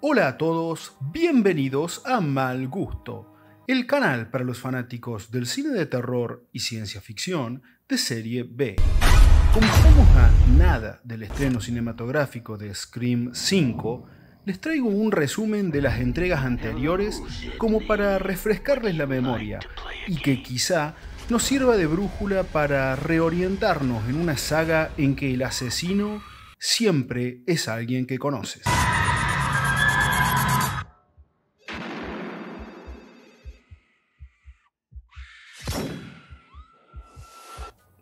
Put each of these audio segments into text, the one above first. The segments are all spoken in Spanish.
Hola a todos, bienvenidos a Mal Gusto, el canal para los fanáticos del cine de terror y ciencia ficción de serie B. Como estamos a nada del estreno cinematográfico de Scream 5, les traigo un resumen de las entregas anteriores como para refrescarles la memoria y que quizá nos sirva de brújula para reorientarnos en una saga en que el asesino siempre es alguien que conoces.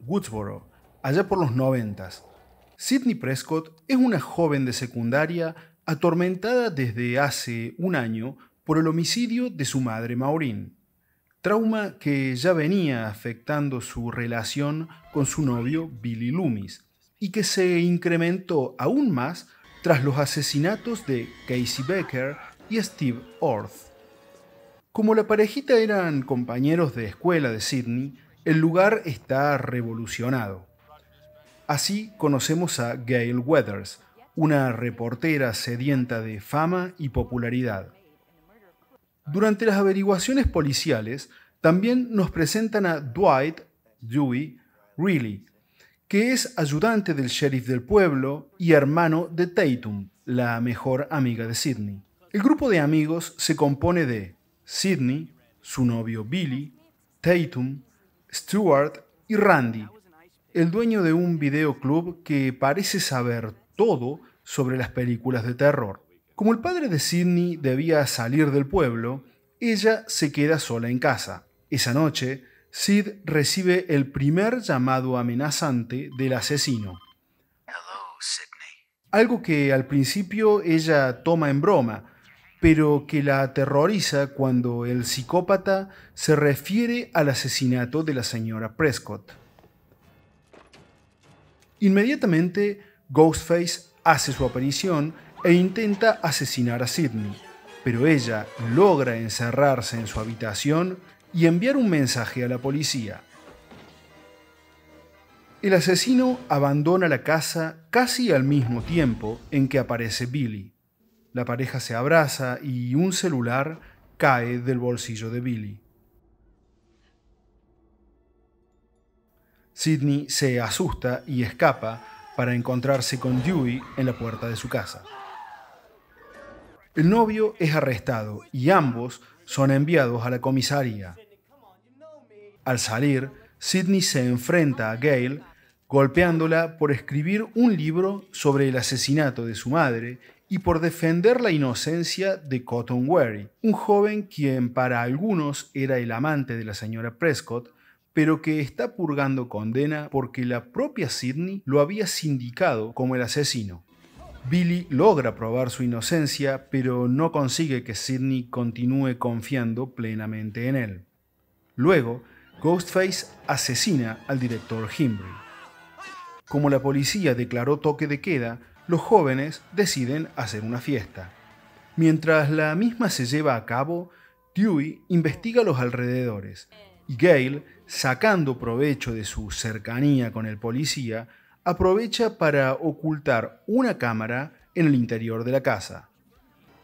Woodsboro, allá por los noventas. Sidney Prescott es una joven de secundaria atormentada desde hace un año por el homicidio de su madre Maureen, trauma que ya venía afectando su relación con su novio Billy Loomis, y que se incrementó aún más tras los asesinatos de Casey Becker y Steve Orth. Como la parejita eran compañeros de escuela de Sydney, el lugar está revolucionado. Así conocemos a Gail Weathers, una reportera sedienta de fama y popularidad. Durante las averiguaciones policiales, también nos presentan a Dwight Dewey Reilly, que es ayudante del sheriff del pueblo y hermano de Tatum, la mejor amiga de Sidney. El grupo de amigos se compone de Sidney, su novio Billy, Tatum, Stuart y Randy, el dueño de un videoclub que parece saber todo sobre las películas de terror. Como el padre de Sidney debía salir del pueblo, ella se queda sola en casa. Esa noche, Sid recibe el primer llamado amenazante del asesino. Algo que al principio ella toma en broma, pero que la aterroriza cuando el psicópata se refiere al asesinato de la señora Prescott. Inmediatamente, Ghostface hace su aparición e intenta asesinar a Sidney, pero ella logra encerrarse en su habitación y enviar un mensaje a la policía. El asesino abandona la casa casi al mismo tiempo en que aparece Billy. La pareja se abraza y un celular cae del bolsillo de Billy. Sidney se asusta y escapa para encontrarse con Dewey en la puerta de su casa. El novio es arrestado y ambos son enviados a la comisaría. Al salir, Sidney se enfrenta a Gale golpeándola por escribir un libro sobre el asesinato de su madre y por defender la inocencia de Cotton Wary, un joven quien para algunos era el amante de la señora Prescott, pero que está purgando condena porque la propia Sidney lo había sindicado como el asesino. Billy logra probar su inocencia, pero no consigue que Sidney continúe confiando plenamente en él. Luego, Ghostface asesina al director Himbry. Como la policía declaró toque de queda, los jóvenes deciden hacer una fiesta. Mientras la misma se lleva a cabo, Dewey investiga los alrededores y Gale, sacando provecho de su cercanía con el policía, aprovecha para ocultar una cámara en el interior de la casa.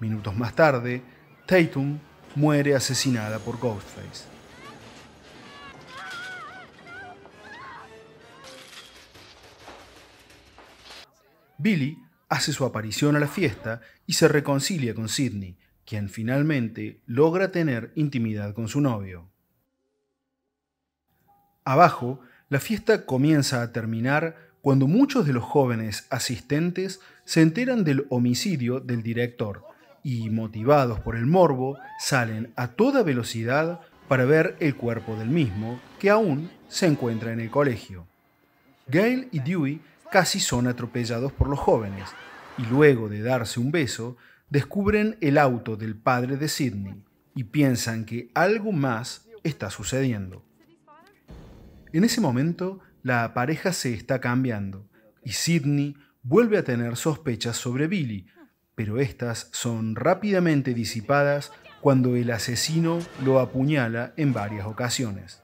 Minutos más tarde, Tatum muere asesinada por Ghostface. Billy hace su aparición a la fiesta y se reconcilia con Sidney, quien finalmente logra tener intimidad con su novio. Abajo, la fiesta comienza a terminar cuando muchos de los jóvenes asistentes se enteran del homicidio del director y, motivados por el morbo, salen a toda velocidad para ver el cuerpo del mismo, que aún se encuentra en el colegio. Gail y Dewey casi son atropellados por los jóvenes y luego de darse un beso, descubren el auto del padre de Sidney y piensan que algo más está sucediendo. En ese momento, la pareja se está cambiando y Sidney vuelve a tener sospechas sobre Billy, pero estas son rápidamente disipadas cuando el asesino lo apuñala en varias ocasiones.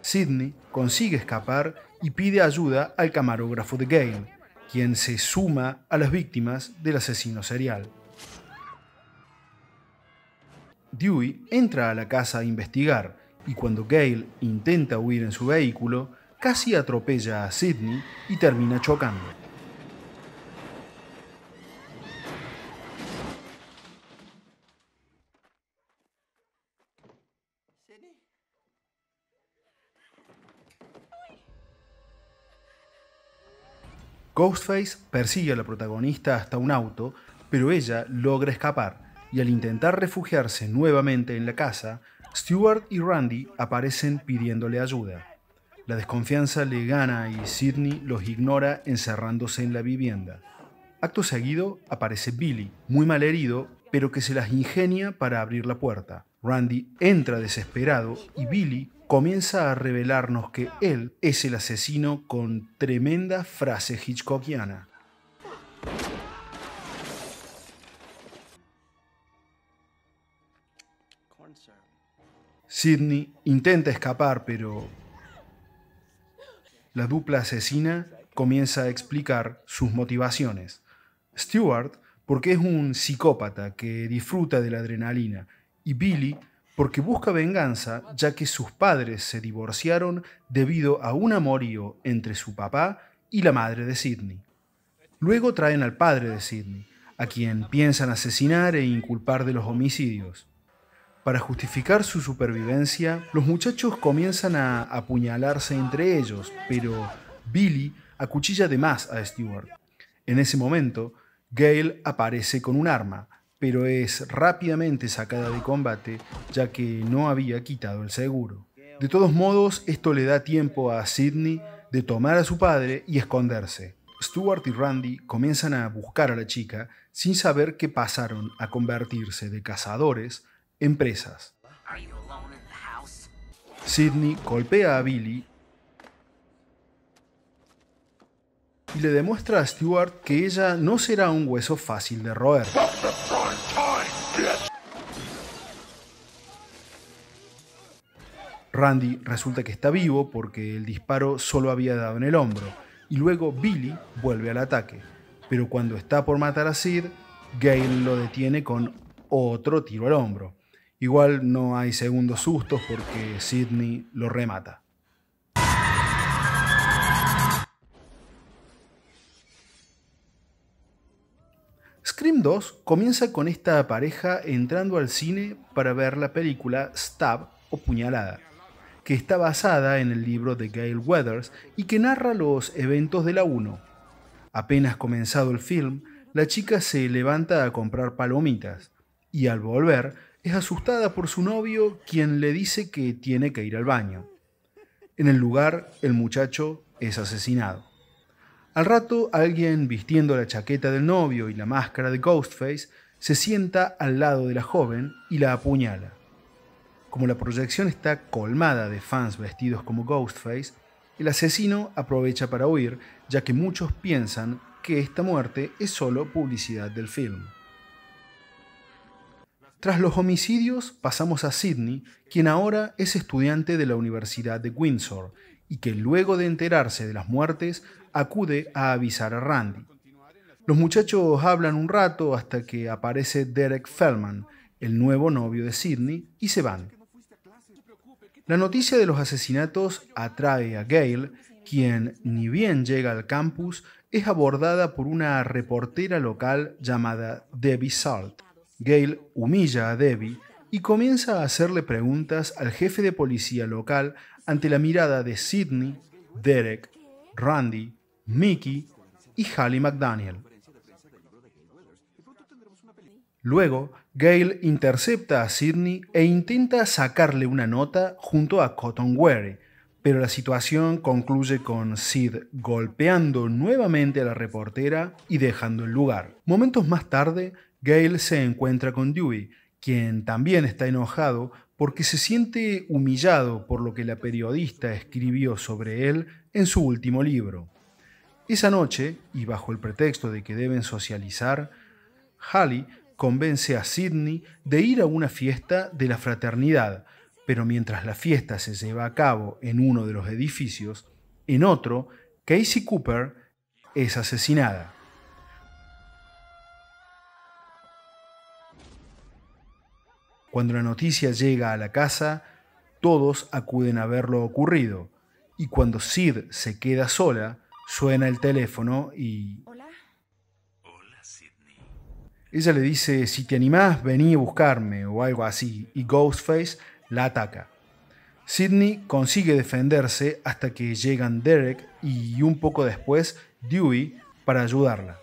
Sidney consigue escapar y pide ayuda al camarógrafo de Gale, quien se suma a las víctimas del asesino serial. Dewey entra a la casa a investigar y cuando Gale intenta huir en su vehículo, casi atropella a Sidney y termina chocando. Ghostface persigue a la protagonista hasta un auto, pero ella logra escapar, y al intentar refugiarse nuevamente en la casa, Stuart y Randy aparecen pidiéndole ayuda. La desconfianza le gana y Sidney los ignora encerrándose en la vivienda. Acto seguido aparece Billy, muy malherido, pero que se las ingenia para abrir la puerta. Randy entra desesperado y Billy comienza a revelarnos que él es el asesino con tremenda frase hitchcockiana. Sidney intenta escapar, pero la dupla asesina comienza a explicar sus motivaciones. Stewart, porque es un psicópata que disfruta de la adrenalina y Billy porque busca venganza ya que sus padres se divorciaron debido a un amorío entre su papá y la madre de Sidney. Luego traen al padre de Sidney, a quien piensan asesinar e inculpar de los homicidios. Para justificar su supervivencia, los muchachos comienzan a apuñalarse entre ellos, pero Billy acuchilla de más a Stewart. En ese momento, Gail aparece con un arma, pero es rápidamente sacada de combate ya que no había quitado el seguro. De todos modos, esto le da tiempo a Sidney de tomar a su padre y esconderse. Stuart y Randy comienzan a buscar a la chica sin saber que pasaron a convertirse de cazadores en presas. Sidney golpea a Billy y le demuestra a Stewart que ella no será un hueso fácil de roer. Randy resulta que está vivo porque el disparo solo había dado en el hombro, y luego Billy vuelve al ataque. Pero cuando está por matar a Sid, Gale lo detiene con otro tiro al hombro. Igual no hay segundos sustos porque Sidney lo remata. 2 comienza con esta pareja entrando al cine para ver la película Stab o Puñalada, que está basada en el libro de Gail Weathers y que narra los eventos de la 1. Apenas comenzado el film, la chica se levanta a comprar palomitas y al volver es asustada por su novio quien le dice que tiene que ir al baño. En el lugar, el muchacho es asesinado. Al rato, alguien vistiendo la chaqueta del novio y la máscara de Ghostface se sienta al lado de la joven y la apuñala. Como la proyección está colmada de fans vestidos como Ghostface, el asesino aprovecha para huir, ya que muchos piensan que esta muerte es solo publicidad del film. Tras los homicidios pasamos a Sidney, quien ahora es estudiante de la Universidad de Windsor, y que luego de enterarse de las muertes acude a avisar a Randy. Los muchachos hablan un rato hasta que aparece Derek Feldman, el nuevo novio de Sidney, y se van. La noticia de los asesinatos atrae a Gail quien, ni bien llega al campus, es abordada por una reportera local llamada Debbie Salt. Gail humilla a Debbie y comienza a hacerle preguntas al jefe de policía local ante la mirada de Sidney, Derek, Randy, Mickey y Hallie McDaniel. Luego, Gail intercepta a Sidney e intenta sacarle una nota junto a Cotton Wary, pero la situación concluye con Sid golpeando nuevamente a la reportera y dejando el lugar. Momentos más tarde, Gail se encuentra con Dewey, quien también está enojado porque se siente humillado por lo que la periodista escribió sobre él en su último libro. Esa noche, y bajo el pretexto de que deben socializar, Halley convence a Sidney de ir a una fiesta de la fraternidad, pero mientras la fiesta se lleva a cabo en uno de los edificios, en otro, Casey Cooper es asesinada. Cuando la noticia llega a la casa, todos acuden a ver lo ocurrido, y cuando Sid se queda sola, Suena el teléfono y... Hola. Hola, Sidney. Ella le dice, si te animás, vení a buscarme o algo así, y Ghostface la ataca. Sidney consigue defenderse hasta que llegan Derek y un poco después Dewey para ayudarla.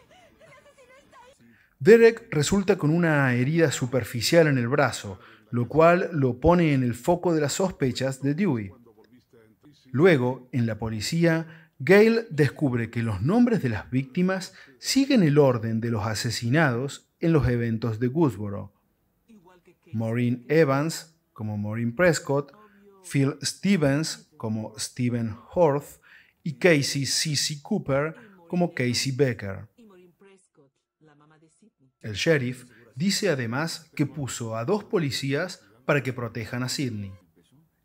Derek resulta con una herida superficial en el brazo, lo cual lo pone en el foco de las sospechas de Dewey. Luego, en la policía, Gail descubre que los nombres de las víctimas siguen el orden de los asesinados en los eventos de Woodsboro. Maureen Evans, como Maureen Prescott, Phil Stevens, como Stephen Horth, y Casey C.C. Cooper, como Casey Becker. El sheriff dice además que puso a dos policías para que protejan a Sidney.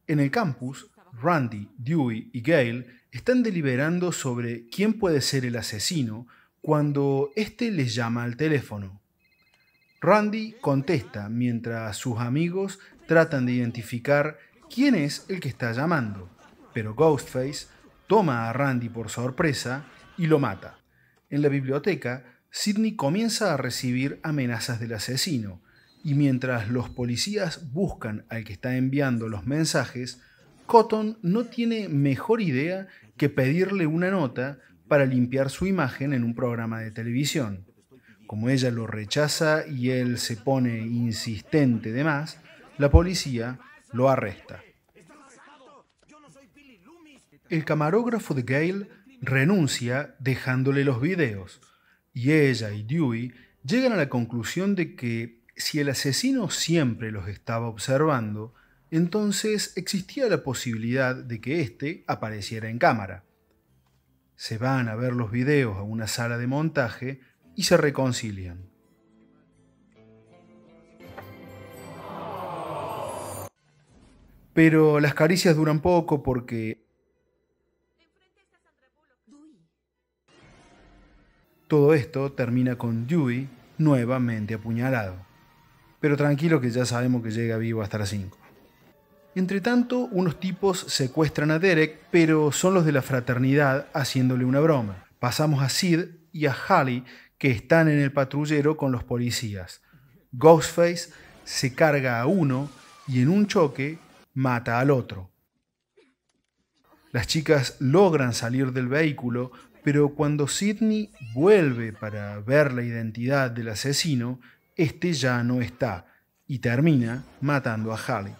En el campus, Randy, Dewey y Gale están deliberando sobre quién puede ser el asesino cuando éste les llama al teléfono. Randy contesta mientras sus amigos tratan de identificar quién es el que está llamando, pero Ghostface toma a Randy por sorpresa y lo mata. En la biblioteca, Sidney comienza a recibir amenazas del asesino, y mientras los policías buscan al que está enviando los mensajes, Cotton no tiene mejor idea que pedirle una nota para limpiar su imagen en un programa de televisión. Como ella lo rechaza y él se pone insistente de más, la policía lo arresta. El camarógrafo de Gale renuncia dejándole los videos y ella y Dewey llegan a la conclusión de que si el asesino siempre los estaba observando, entonces existía la posibilidad de que éste apareciera en cámara. Se van a ver los videos a una sala de montaje y se reconcilian. Pero las caricias duran poco porque... Todo esto termina con Dewey nuevamente apuñalado. Pero tranquilo que ya sabemos que llega vivo hasta las 5. Entre tanto, unos tipos secuestran a Derek, pero son los de la fraternidad haciéndole una broma. Pasamos a Sid y a Halley, que están en el patrullero con los policías. Ghostface se carga a uno y en un choque mata al otro. Las chicas logran salir del vehículo, pero cuando Sidney vuelve para ver la identidad del asesino, este ya no está y termina matando a Halley.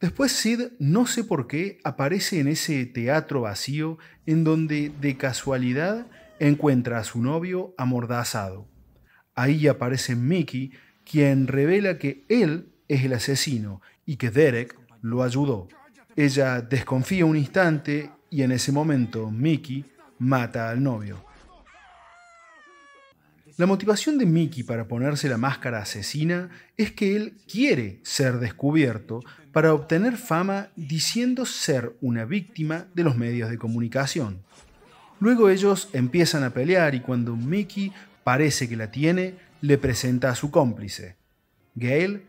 Después Sid, no sé por qué, aparece en ese teatro vacío en donde de casualidad encuentra a su novio amordazado. Ahí aparece Mickey, quien revela que él es el asesino y que Derek lo ayudó. Ella desconfía un instante y en ese momento Mickey mata al novio. La motivación de Mickey para ponerse la máscara asesina es que él quiere ser descubierto para obtener fama diciendo ser una víctima de los medios de comunicación. Luego ellos empiezan a pelear y cuando Mickey parece que la tiene, le presenta a su cómplice. Gail,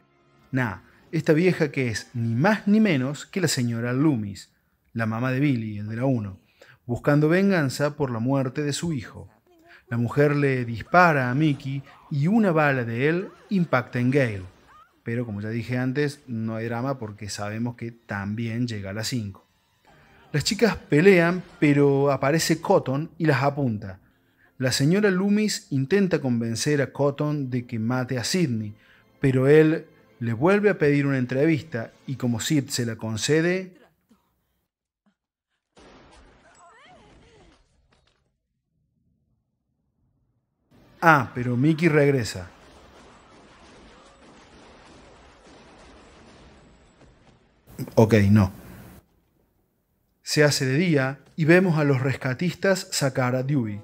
nah, esta vieja que es ni más ni menos que la señora Loomis, la mamá de Billy, el de la 1, buscando venganza por la muerte de su hijo. La mujer le dispara a Mickey y una bala de él impacta en Gale. Pero como ya dije antes, no hay drama porque sabemos que también llega a las 5. Las chicas pelean, pero aparece Cotton y las apunta. La señora Loomis intenta convencer a Cotton de que mate a Sidney, pero él le vuelve a pedir una entrevista y como Sid se la concede, Ah, pero Mickey regresa. Ok, no. Se hace de día y vemos a los rescatistas sacar a Dewey.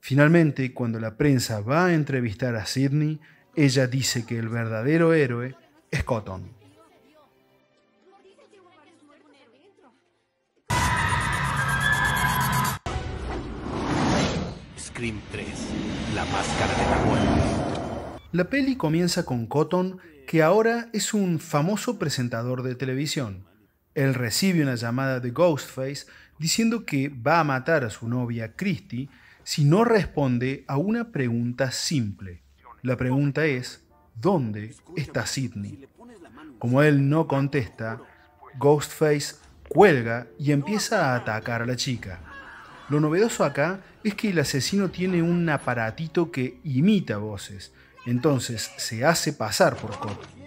Finalmente, cuando la prensa va a entrevistar a Sidney, ella dice que el verdadero héroe es Cotton. 3, La La peli comienza con Cotton, que ahora es un famoso presentador de televisión. Él recibe una llamada de Ghostface diciendo que va a matar a su novia Christy si no responde a una pregunta simple. La pregunta es, ¿dónde está Sidney? Como él no contesta, Ghostface cuelga y empieza a atacar a la chica. Lo novedoso acá es que el asesino tiene un aparatito que imita voces, entonces se hace pasar por Cotton.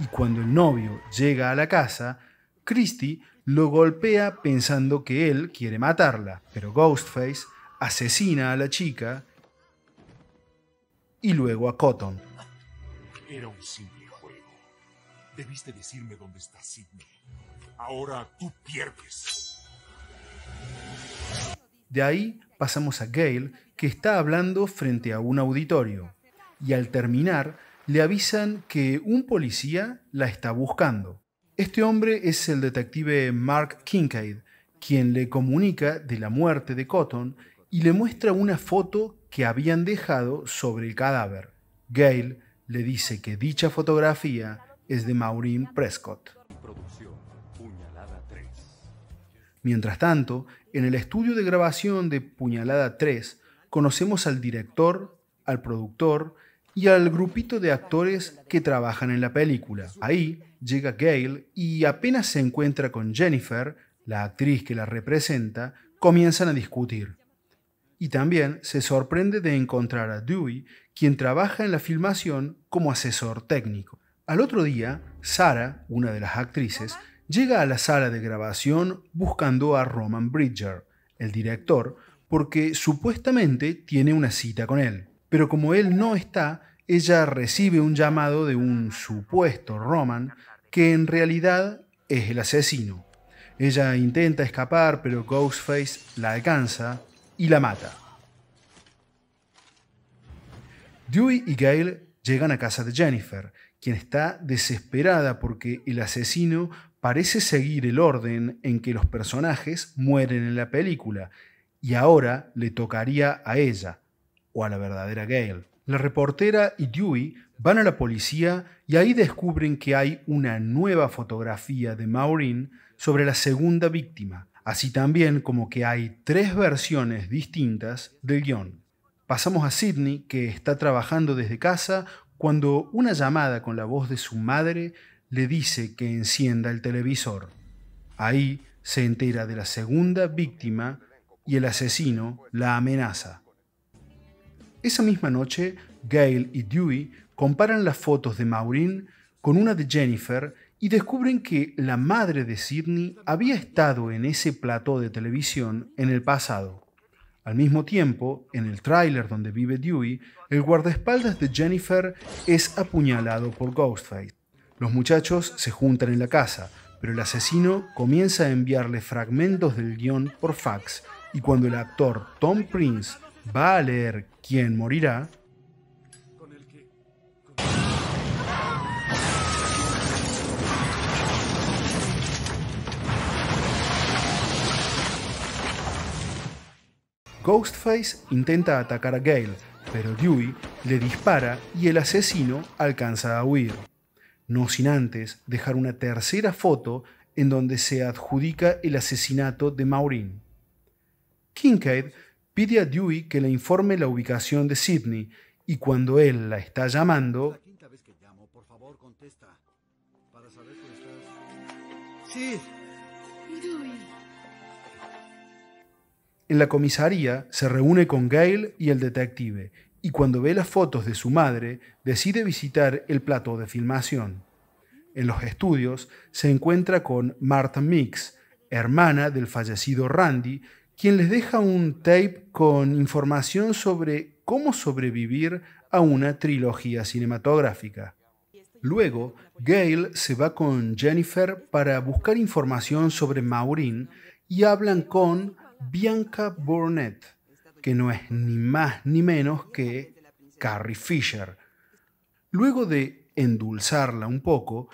Y cuando el novio llega a la casa, Christie lo golpea pensando que él quiere matarla, pero Ghostface asesina a la chica y luego a Cotton. Era un simple juego. Debiste decirme dónde está Sidney. Ahora tú pierdes. De ahí pasamos a Gail que está hablando frente a un auditorio. Y al terminar, le avisan que un policía la está buscando. Este hombre es el detective Mark Kincaid, quien le comunica de la muerte de Cotton y le muestra una foto que habían dejado sobre el cadáver. Gale le dice que dicha fotografía es de Maureen Prescott. Mientras tanto, en el estudio de grabación de Puñalada 3 conocemos al director, al productor y al grupito de actores que trabajan en la película. Ahí llega Gail y apenas se encuentra con Jennifer, la actriz que la representa, comienzan a discutir. Y también se sorprende de encontrar a Dewey quien trabaja en la filmación como asesor técnico. Al otro día, Sara, una de las actrices, llega a la sala de grabación buscando a Roman Bridger, el director, porque supuestamente tiene una cita con él. Pero como él no está, ella recibe un llamado de un supuesto Roman que en realidad es el asesino. Ella intenta escapar, pero Ghostface la alcanza y la mata. Dewey y Gail llegan a casa de Jennifer, quien está desesperada porque el asesino parece seguir el orden en que los personajes mueren en la película, y ahora le tocaría a ella, o a la verdadera Gail. La reportera y Dewey van a la policía y ahí descubren que hay una nueva fotografía de Maureen sobre la segunda víctima, así también como que hay tres versiones distintas del guión. Pasamos a Sidney, que está trabajando desde casa, cuando una llamada con la voz de su madre le dice que encienda el televisor. Ahí se entera de la segunda víctima y el asesino la amenaza. Esa misma noche, Gail y Dewey comparan las fotos de Maureen con una de Jennifer y descubren que la madre de Sidney había estado en ese plató de televisión en el pasado. Al mismo tiempo, en el tráiler donde vive Dewey, el guardaespaldas de Jennifer es apuñalado por Ghostface. Los muchachos se juntan en la casa, pero el asesino comienza a enviarle fragmentos del guión por fax y cuando el actor Tom Prince va a leer Quién morirá, Ghostface intenta atacar a Gale, pero Dewey le dispara y el asesino alcanza a huir. No sin antes dejar una tercera foto en donde se adjudica el asesinato de Maureen. Kincaid pide a Dewey que le informe la ubicación de Sidney y cuando él la está llamando... En la comisaría se reúne con Gail y el detective, y cuando ve las fotos de su madre, decide visitar el plato de filmación. En los estudios se encuentra con Martha Mix, hermana del fallecido Randy, quien les deja un tape con información sobre cómo sobrevivir a una trilogía cinematográfica. Luego, Gail se va con Jennifer para buscar información sobre Maureen y hablan con Bianca Burnett, que no es ni más ni menos que Carrie Fisher. Luego de endulzarla un poco,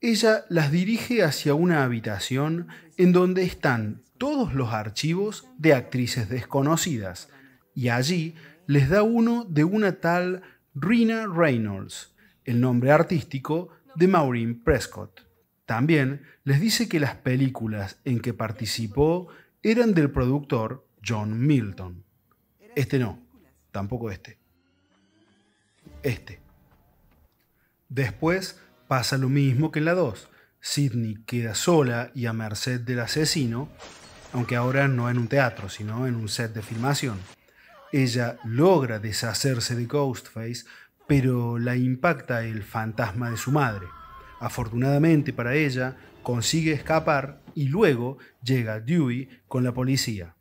ella las dirige hacia una habitación en donde están todos los archivos de actrices desconocidas, y allí les da uno de una tal Rina Reynolds, el nombre artístico de Maureen Prescott. También les dice que las películas en que participó eran del productor John Milton. Este no, tampoco este. Este. Después pasa lo mismo que en la 2. Sidney queda sola y a merced del asesino, aunque ahora no en un teatro, sino en un set de filmación. Ella logra deshacerse de Ghostface, pero la impacta el fantasma de su madre. Afortunadamente para ella, consigue escapar y luego llega Dewey con la policía.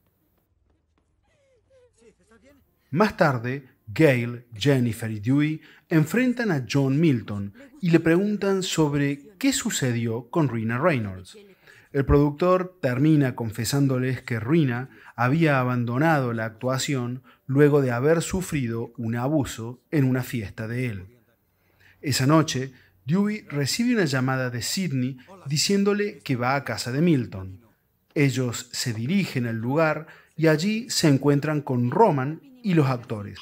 Más tarde, Gail, Jennifer y Dewey enfrentan a John Milton y le preguntan sobre qué sucedió con Rina Reynolds. El productor termina confesándoles que Rina había abandonado la actuación luego de haber sufrido un abuso en una fiesta de él. Esa noche, Dewey recibe una llamada de Sidney diciéndole que va a casa de Milton. Ellos se dirigen al lugar y allí se encuentran con Roman y los actores.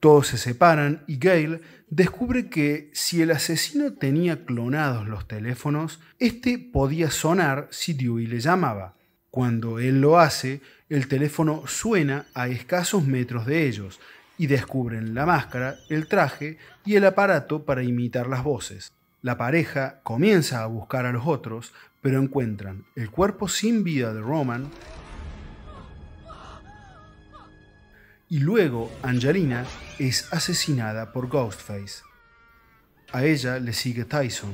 Todos se separan y Gail descubre que si el asesino tenía clonados los teléfonos, este podía sonar si Dewey le llamaba. Cuando él lo hace, el teléfono suena a escasos metros de ellos y descubren la máscara, el traje y el aparato para imitar las voces. La pareja comienza a buscar a los otros, pero encuentran el cuerpo sin vida de Roman y luego Angelina es asesinada por Ghostface. A ella le sigue Tyson.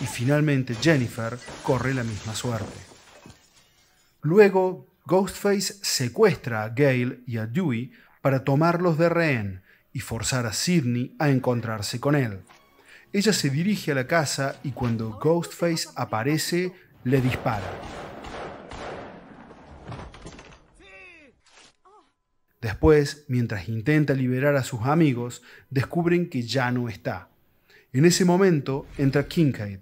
Y finalmente Jennifer corre la misma suerte. Luego Ghostface secuestra a Gale y a Dewey para tomarlos de rehén y forzar a Sidney a encontrarse con él. Ella se dirige a la casa y cuando Ghostface aparece, le dispara. Después, mientras intenta liberar a sus amigos, descubren que ya no está. En ese momento entra Kincaid,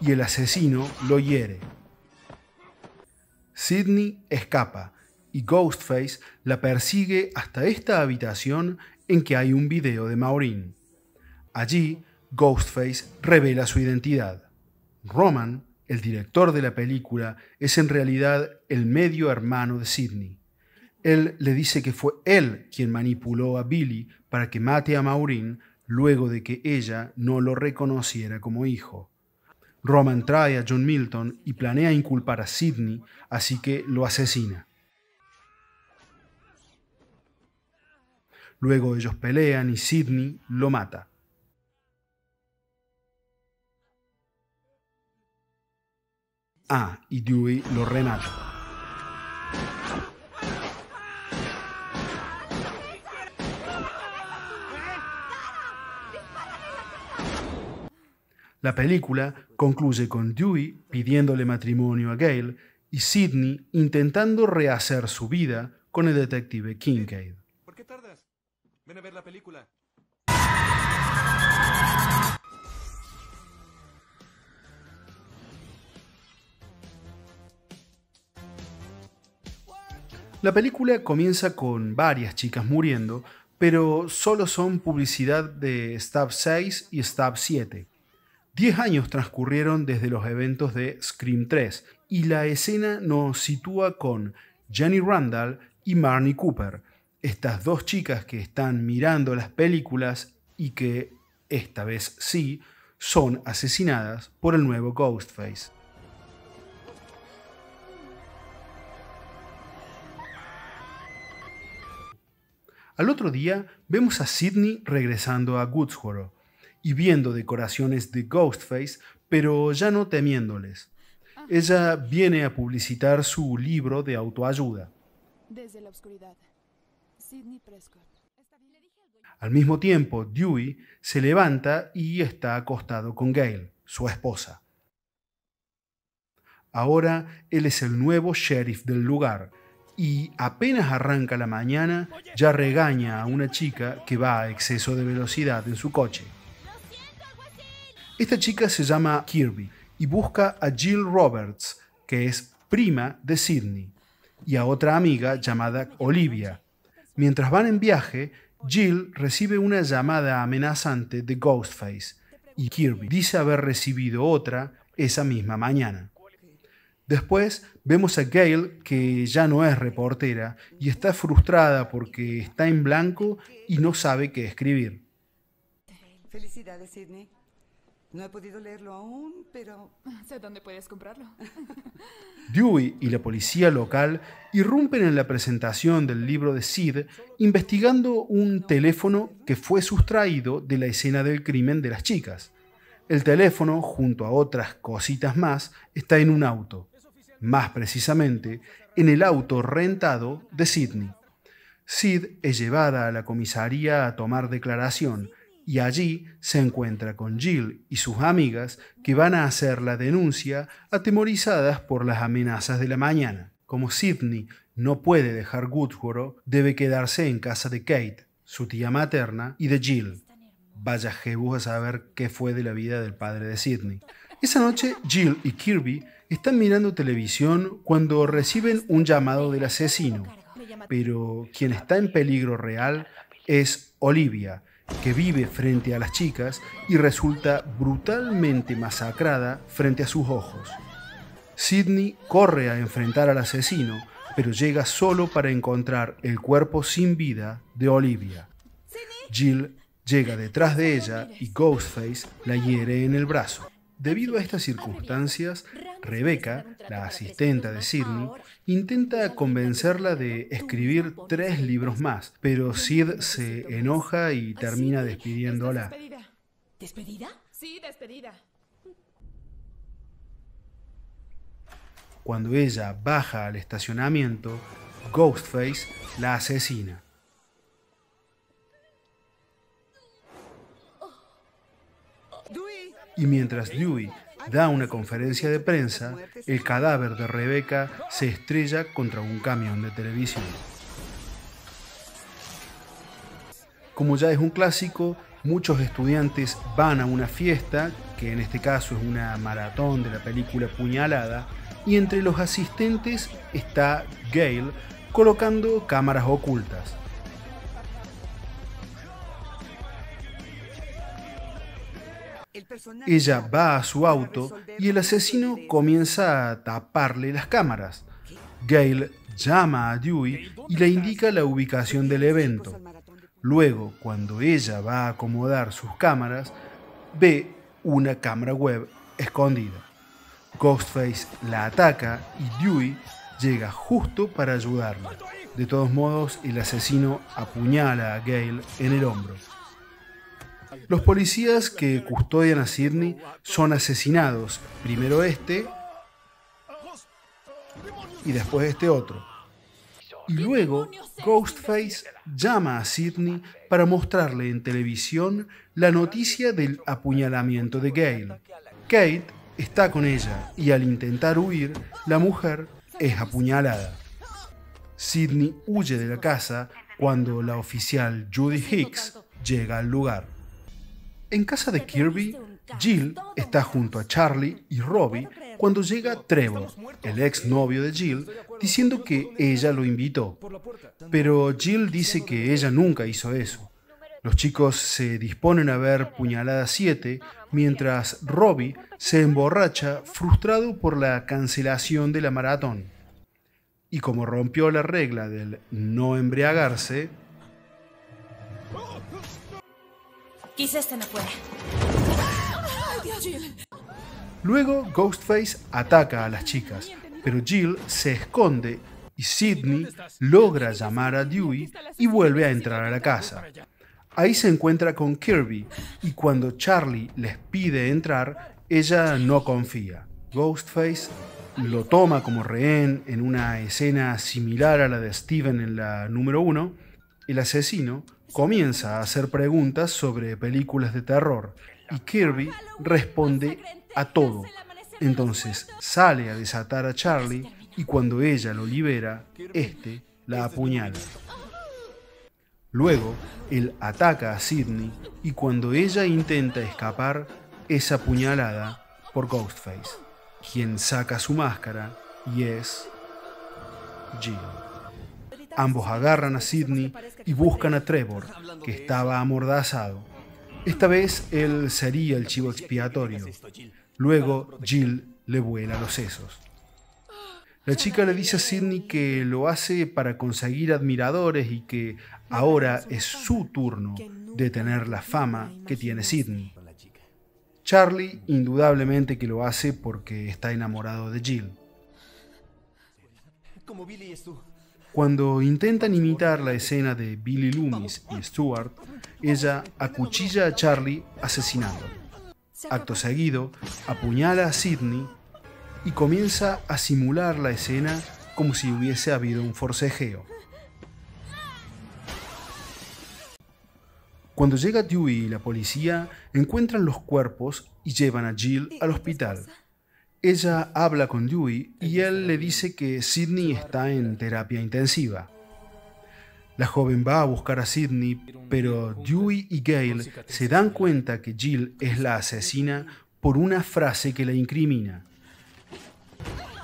y el asesino lo hiere. Sidney escapa y Ghostface la persigue hasta esta habitación en que hay un video de Maureen. Allí, Ghostface revela su identidad. Roman, el director de la película, es en realidad el medio hermano de Sidney. Él le dice que fue él quien manipuló a Billy para que mate a Maureen luego de que ella no lo reconociera como hijo. Roman trae a John Milton y planea inculpar a Sidney, así que lo asesina. Luego ellos pelean y Sidney lo mata. Ah, y Dewey lo renata. La película Concluye con Dewey pidiéndole matrimonio a Gail y Sidney intentando rehacer su vida con el detective Kincaid. ¿Por qué tardas? Ven a ver la película. La película comienza con varias chicas muriendo, pero solo son publicidad de Stab 6 y Stab 7. Diez años transcurrieron desde los eventos de Scream 3 y la escena nos sitúa con Jenny Randall y Marnie Cooper, estas dos chicas que están mirando las películas y que, esta vez sí, son asesinadas por el nuevo Ghostface. Al otro día vemos a Sidney regresando a Woodsboro y viendo decoraciones de Ghostface, pero ya no temiéndoles. Ella viene a publicitar su libro de autoayuda. Al mismo tiempo, Dewey se levanta y está acostado con Gail, su esposa. Ahora él es el nuevo sheriff del lugar y apenas arranca la mañana ya regaña a una chica que va a exceso de velocidad en su coche. Esta chica se llama Kirby y busca a Jill Roberts, que es prima de Sidney, y a otra amiga llamada Olivia. Mientras van en viaje, Jill recibe una llamada amenazante de Ghostface y Kirby dice haber recibido otra esa misma mañana. Después vemos a Gail que ya no es reportera y está frustrada porque está en blanco y no sabe qué escribir. Felicidades, Sidney. No he podido leerlo aún, pero... Sé dónde puedes comprarlo. Dewey y la policía local irrumpen en la presentación del libro de Sid investigando un teléfono que fue sustraído de la escena del crimen de las chicas. El teléfono, junto a otras cositas más, está en un auto, más precisamente en el auto rentado de Sidney. Sid es llevada a la comisaría a tomar declaración, y allí se encuentra con Jill y sus amigas que van a hacer la denuncia atemorizadas por las amenazas de la mañana. Como Sidney no puede dejar Guthboro, debe quedarse en casa de Kate, su tía materna, y de Jill. Vaya Jebus a saber qué fue de la vida del padre de Sidney. Esa noche, Jill y Kirby están mirando televisión cuando reciben un llamado del asesino. Pero quien está en peligro real es Olivia, que vive frente a las chicas y resulta brutalmente masacrada frente a sus ojos. Sidney corre a enfrentar al asesino, pero llega solo para encontrar el cuerpo sin vida de Olivia. Jill llega detrás de ella y Ghostface la hiere en el brazo. Debido a estas circunstancias, Rebeca, la asistenta de Sidney, intenta convencerla de escribir tres libros más, pero Sid se enoja y ah, termina despidiéndola. ¿Despedida? Sí, despedida. Cuando ella baja al estacionamiento, Ghostface la asesina. Y mientras Dewey da una conferencia de prensa, el cadáver de Rebeca se estrella contra un camión de televisión. Como ya es un clásico, muchos estudiantes van a una fiesta, que en este caso es una maratón de la película Puñalada, y entre los asistentes está Gale colocando cámaras ocultas. Ella va a su auto y el asesino comienza a taparle las cámaras. Gail llama a Dewey y le indica la ubicación del evento. Luego, cuando ella va a acomodar sus cámaras, ve una cámara web escondida. Ghostface la ataca y Dewey llega justo para ayudarla. De todos modos, el asesino apuñala a Gail en el hombro. Los policías que custodian a Sidney son asesinados, primero este y después este otro. Y luego Ghostface llama a Sidney para mostrarle en televisión la noticia del apuñalamiento de Gail. Kate está con ella y al intentar huir, la mujer es apuñalada. Sidney huye de la casa cuando la oficial Judy Hicks llega al lugar. En casa de Kirby, Jill está junto a Charlie y Robbie cuando llega Trevor, el ex novio de Jill, diciendo que ella lo invitó. Pero Jill dice que ella nunca hizo eso. Los chicos se disponen a ver Puñalada 7 mientras Robbie se emborracha frustrado por la cancelación de la maratón. Y como rompió la regla del no embriagarse, Luego Ghostface ataca a las chicas, pero Jill se esconde y Sidney logra llamar a Dewey y vuelve a entrar a la casa. Ahí se encuentra con Kirby y cuando Charlie les pide entrar, ella no confía. Ghostface lo toma como rehén en una escena similar a la de Steven en la número 1. El asesino comienza a hacer preguntas sobre películas de terror y Kirby responde a todo. Entonces sale a desatar a Charlie y cuando ella lo libera, este la apuñala. Luego, él ataca a Sidney y cuando ella intenta escapar, es apuñalada por Ghostface, quien saca su máscara y es Jill. Ambos agarran a Sidney y buscan a Trevor, que estaba amordazado. Esta vez él sería el chivo expiatorio. Luego Jill le vuela los sesos. La chica le dice a Sidney que lo hace para conseguir admiradores y que ahora es su turno de tener la fama que tiene Sidney. Charlie indudablemente que lo hace porque está enamorado de Jill. Como Billy es cuando intentan imitar la escena de Billy Loomis y Stuart, ella acuchilla a Charlie asesinándolo. Acto seguido, apuñala a Sidney y comienza a simular la escena como si hubiese habido un forcejeo. Cuando llega Dewey y la policía, encuentran los cuerpos y llevan a Jill al hospital. Ella habla con Dewey y él le dice que Sidney está en terapia intensiva. La joven va a buscar a Sidney, pero Dewey y Gail se dan cuenta que Jill es la asesina por una frase que la incrimina.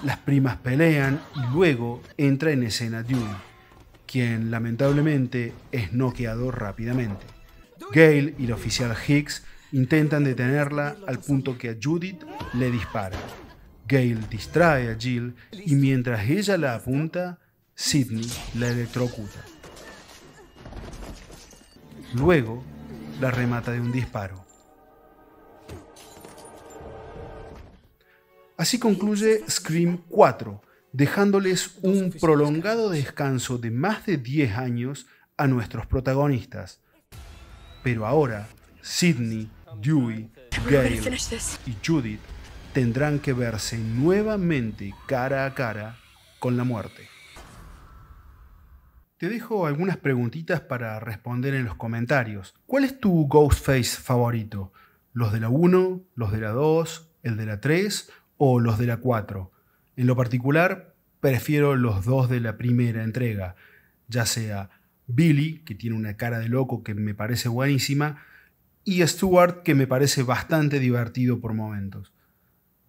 Las primas pelean y luego entra en escena Dewey, quien lamentablemente es noqueado rápidamente. Gail y el oficial Hicks intentan detenerla al punto que a Judith le dispara. Gail distrae a Jill y mientras ella la apunta, Sidney la electrocuta. Luego, la remata de un disparo. Así concluye Scream 4, dejándoles un prolongado descanso de más de 10 años a nuestros protagonistas. Pero ahora, Sidney, Dewey, Gail y Judith tendrán que verse nuevamente cara a cara con la muerte. Te dejo algunas preguntitas para responder en los comentarios. ¿Cuál es tu Ghostface favorito? ¿Los de la 1, los de la 2, el de la 3 o los de la 4? En lo particular, prefiero los dos de la primera entrega, ya sea Billy, que tiene una cara de loco que me parece buenísima, y Stuart, que me parece bastante divertido por momentos.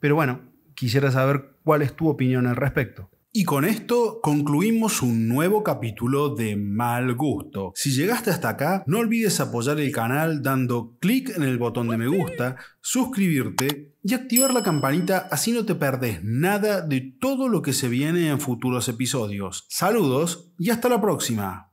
Pero bueno, quisiera saber cuál es tu opinión al respecto. Y con esto concluimos un nuevo capítulo de Mal Gusto. Si llegaste hasta acá, no olvides apoyar el canal dando clic en el botón de me gusta, suscribirte y activar la campanita así no te perdes nada de todo lo que se viene en futuros episodios. Saludos y hasta la próxima.